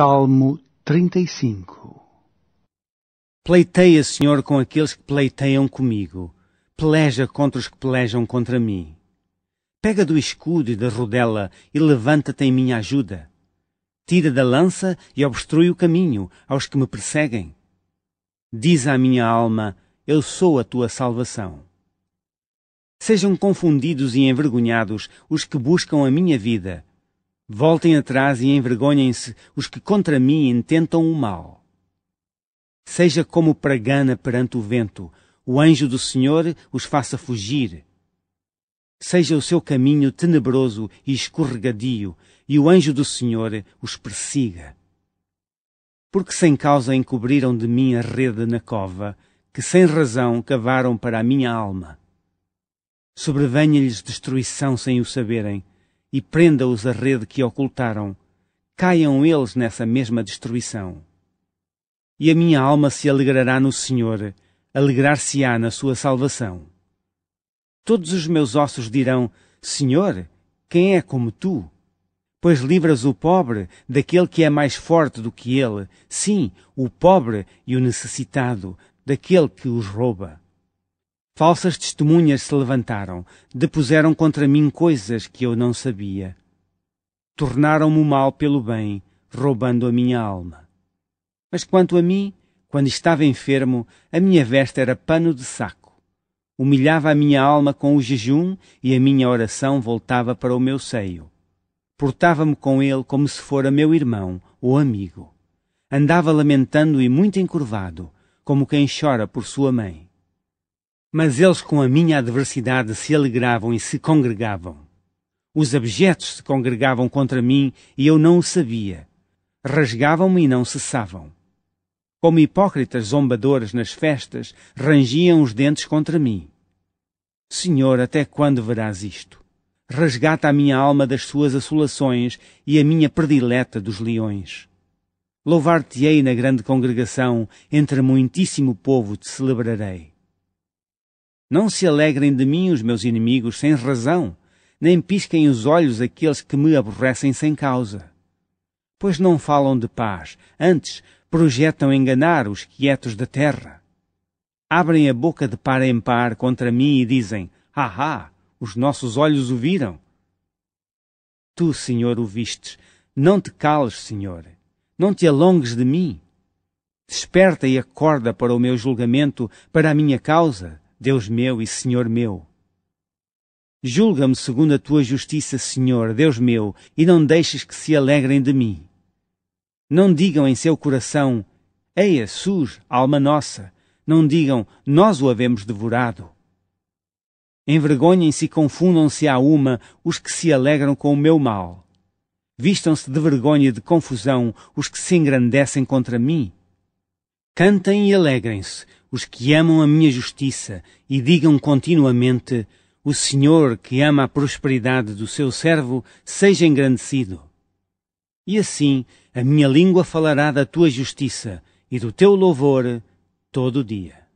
Salmo 35 Pleiteia, Senhor, com aqueles que pleiteiam comigo. Peleja contra os que pelejam contra mim. Pega do escudo e da rodela e levanta-te em minha ajuda. Tira da lança e obstrui o caminho aos que me perseguem. Diz à minha alma, eu sou a tua salvação. Sejam confundidos e envergonhados os que buscam a minha vida Voltem atrás e envergonhem-se os que contra mim intentam o mal. Seja como pragana perante o vento, o anjo do Senhor os faça fugir. Seja o seu caminho tenebroso e escorregadio, e o anjo do Senhor os persiga. Porque sem causa encobriram de mim a rede na cova, que sem razão cavaram para a minha alma. Sobrevenha-lhes destruição sem o saberem, e prenda-os a rede que ocultaram, caiam eles nessa mesma destruição. E a minha alma se alegrará no Senhor, alegrar-se-á na sua salvação. Todos os meus ossos dirão: Senhor, quem é como tu? Pois livras o pobre daquele que é mais forte do que ele, sim, o pobre e o necessitado, daquele que os rouba. Falsas testemunhas se levantaram, depuseram contra mim coisas que eu não sabia. Tornaram-me o mal pelo bem, roubando a minha alma. Mas quanto a mim, quando estava enfermo, a minha veste era pano de saco. Humilhava a minha alma com o jejum e a minha oração voltava para o meu seio. Portava-me com ele como se fora meu irmão ou amigo andava lamentando e muito encurvado, como quem chora por sua mãe. Mas eles com a minha adversidade se alegravam e se congregavam. Os abjetos se congregavam contra mim e eu não o sabia. Rasgavam-me e não cessavam. Como hipócritas zombadores nas festas, rangiam os dentes contra mim. Senhor, até quando verás isto? Resgata a minha alma das suas assolações e a minha predileta dos leões. Louvar-te-ei na grande congregação, entre muitíssimo povo te celebrarei. Não se alegrem de mim os meus inimigos sem razão, nem pisquem os olhos aqueles que me aborrecem sem causa. Pois não falam de paz, antes projetam enganar os quietos da terra. Abrem a boca de par em par contra mim e dizem: Ahá, os nossos olhos o viram. Tu, Senhor, o vistes. Não te cales, Senhor. Não te alongues de mim. Desperta e acorda para o meu julgamento, para a minha causa Deus meu e Senhor meu. Julga-me segundo a tua justiça, Senhor, Deus meu, e não deixes que se alegrem de mim. Não digam em seu coração: Eia, SUS, alma nossa! Não digam: Nós o havemos devorado. Envergonhem-se e confundam-se à uma os que se alegram com o meu mal. Vistam-se de vergonha e de confusão os que se engrandecem contra mim. Cantem e alegrem-se os que amam a minha justiça e digam continuamente: O Senhor que ama a prosperidade do seu servo seja engrandecido. E assim a minha língua falará da tua justiça e do teu louvor todo o dia.